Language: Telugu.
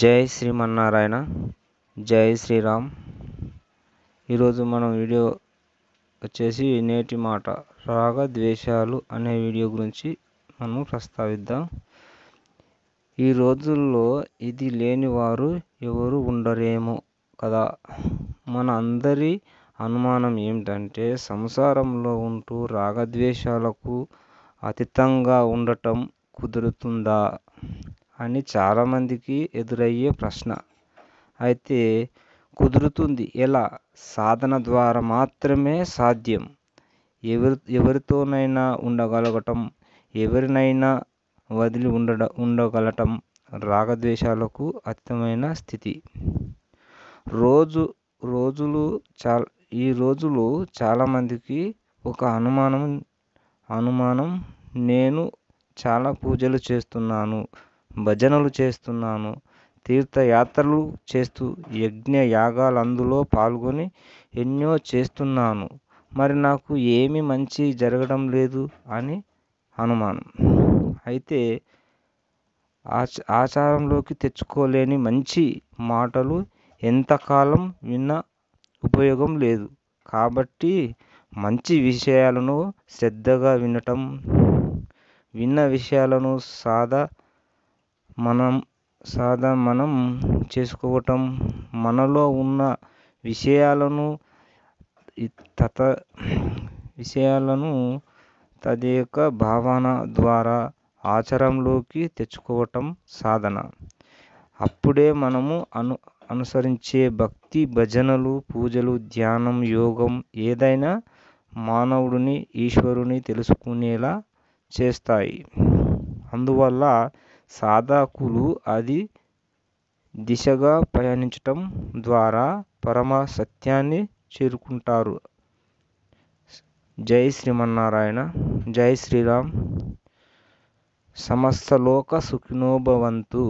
జై శ్రీమన్నారాయణ జై శ్రీరామ్ ఈరోజు మనం వీడియో వచ్చేసి నేటి మాట రాగ ద్వేషాలు అనే వీడియో గురించి మనం ప్రస్తావిద్దాం ఈ రోజుల్లో ఇది లేని వారు ఎవరు ఉండరేమో కదా మన అందరి అనుమానం ఏమిటంటే సంసారంలో ఉంటూ రాగద్వేషాలకు అతీతంగా ఉండటం కుదురుతుందా అని చాలామందికి ఎదురయ్యే ప్రశ్న అయితే కుదురుతుంది ఎలా సాధన ద్వారా మాత్రమే సాధ్యం ఎవరి ఎవరితోనైనా ఉండగలగటం ఎవరినైనా వదిలి ఉండడం ఉండగలటం రాగద్వేషాలకు అతీతమైన స్థితి రోజు రోజులు చా ఈ రోజులు చాలామందికి ఒక అనుమానం అనుమానం నేను చాలా పూజలు చేస్తున్నాను భజనలు చేస్తున్నాను తీర్థయాత్రలు చేస్తూ యజ్ఞ అందులో పాల్గొని ఎన్నో చేస్తున్నాను మరి నాకు ఏమి మంచి జరగడం లేదు అని అనుమానం అయితే ఆచ ఆచారంలోకి తెచ్చుకోలేని మంచి మాటలు ఎంతకాలం విన్నా ఉపయోగం లేదు కాబట్టి మంచి విషయాలను శ్రద్ధగా వినటం విన్న విషయాలను సాదా మనం సాధ మనం చేసుకోవటం మనలో ఉన్న విషయాలను తత విషయాలను తదేక భావన ద్వారా ఆచరణలోకి తెచ్చుకోవటం సాధన అప్పుడే మనము అను అనుసరించే భక్తి భజనలు పూజలు ధ్యానం యోగం ఏదైనా మానవుడిని ఈశ్వరుని తెలుసుకునేలా చేస్తాయి అందువల్ల సాధకులు అది దిశగా పయనించటం ద్వారా పరమ సత్యాన్ని చేరుకుంటారు జై శ్రీమన్నారాయణ జై శ్రీరామ్ సమస్త లోక సుఖినోభవంతు